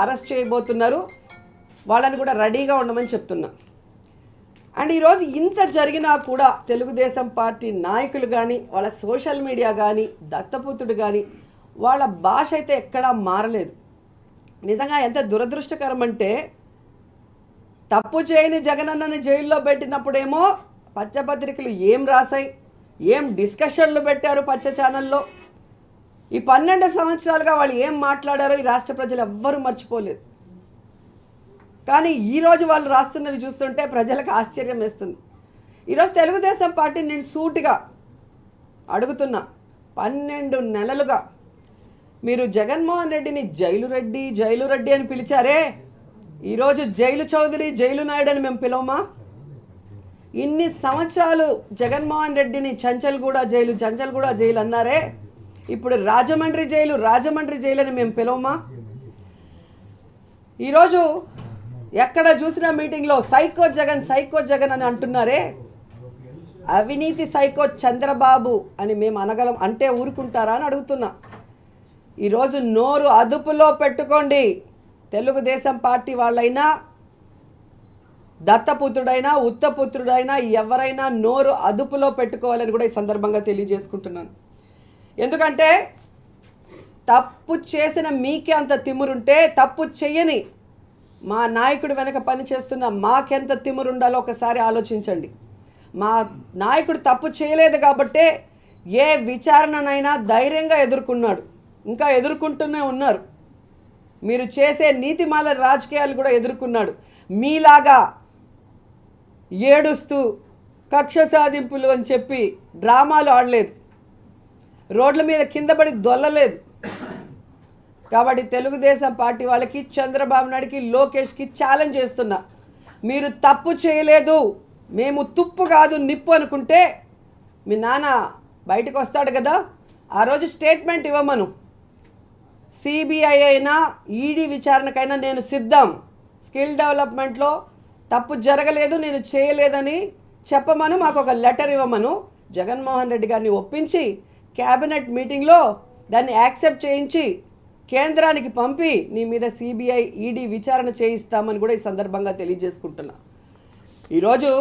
arrest చేయబోతున్నారు వాళ్ళని కూడా రెడీగా ఉండమని చెప్తున్నా అండ్ ఈరోజు ఇంత జరిగినా కూడా తెలుగుదేశం పార్టీ నాయకులు కానీ వాళ్ళ సోషల్ మీడియా కానీ దత్తపుత్రుడు కానీ వాళ్ళ భాష అయితే ఎక్కడా మారలేదు నిజంగా ఎంత దురదృష్టకరం అంటే తప్పు చేయని జగనన్నని జైల్లో పెట్టినప్పుడేమో పచ్చపత్రికలు ఏం రాశాయి ఏం డిస్కషన్లు పెట్టారు పచ్చ ఛానల్లో ఈ పన్నెండు సంవత్సరాలుగా వాళ్ళు ఏం మాట్లాడారో ఈ రాష్ట్ర ప్రజలు ఎవ్వరూ మర్చిపోలేదు కానీ ఈరోజు వాళ్ళు రాస్తున్నవి చూస్తుంటే ప్రజలకు ఆశ్చర్యం వేస్తుంది ఈరోజు తెలుగుదేశం పార్టీ నేను సూటిగా అడుగుతున్నా పన్నెండు నెలలుగా మీరు జగన్మోహన్ రెడ్డిని జైలు రెడ్డి జైలు రెడ్డి అని పిలిచారే ఈరోజు జైలు చౌదరి జైలు నాయుడు అని మేము పిలవమా ఇన్ని సంవత్సరాలు జగన్మోహన్ రెడ్డిని చంచల్గూడ జైలు చంచల్గూడ జైలు అన్నారే ఇప్పుడు రాజమండ్రి జైలు రాజమండ్రి జైలు అని మేము పిలవమా ఈరోజు ఎక్కడ చూసిన మీటింగ్లో సైకో జగన్ సైకో జగన్ అని అంటున్నారే అవినీతి సైకో చంద్రబాబు అని మేము అనగలం అంటే ఊరుకుంటారా అని అడుగుతున్నా ఈరోజు నోరు అదుపులో పెట్టుకోండి తెలుగుదేశం పార్టీ వాళ్ళైనా దత్తపుత్రుడైనా ఉత్తపుత్రుడైనా ఎవరైనా నోరు అదుపులో పెట్టుకోవాలని కూడా ఈ సందర్భంగా తెలియజేసుకుంటున్నాను ఎందుకంటే తప్పు చేసిన మీకే అంత తిమురుంటే తప్పు చేయని మా నాయకుడు వెనక పనిచేస్తున్న మాకెంత తిమురుండాలో ఒకసారి ఆలోచించండి మా నాయకుడు తప్పు చేయలేదు కాబట్టే ఏ విచారణనైనా ధైర్యంగా ఎదుర్కొన్నాడు ఇంకా ఎదుర్కొంటూనే ఉన్నారు మీరు చేసే నీతిమాల రాజకీయాలు కూడా ఎదుర్కొన్నాడు మీలాగా ఏడుస్తూ కక్ష సాధింపులు అని చెప్పి డ్రామాలు ఆడలేదు రోడ్ల మీద కింద పడి దొల్లలేదు కాబట్టి తెలుగుదేశం పార్టీ వాళ్ళకి చంద్రబాబు నాయుడికి లోకేష్కి ఛాలెంజ్ చేస్తున్నా మీరు తప్పు చేయలేదు మేము తుప్పు కాదు నిప్పు అనుకుంటే మీ నాన్న బయటకు వస్తాడు కదా ఆ రోజు స్టేట్మెంట్ ఇవ్వమను సిబిఐ అయినా ఈడీ e విచారణకైనా నేను సిద్ధం స్కిల్ డెవలప్మెంట్లో తప్పు జరగలేదు నేను చేయలేదని చెప్పమను మాకు ఒక లెటర్ ఇవ్వమను జగన్మోహన్ రెడ్డి గారిని ఒప్పించి క్యాబినెట్ మీటింగ్లో దాన్ని యాక్సెప్ట్ చేయించి కేంద్రానికి పంపి నీ మీద సిబిఐ ఈడీ విచారణ చేయిస్తామని కూడా ఈ సందర్భంగా తెలియజేసుకుంటున్నా ఈరోజు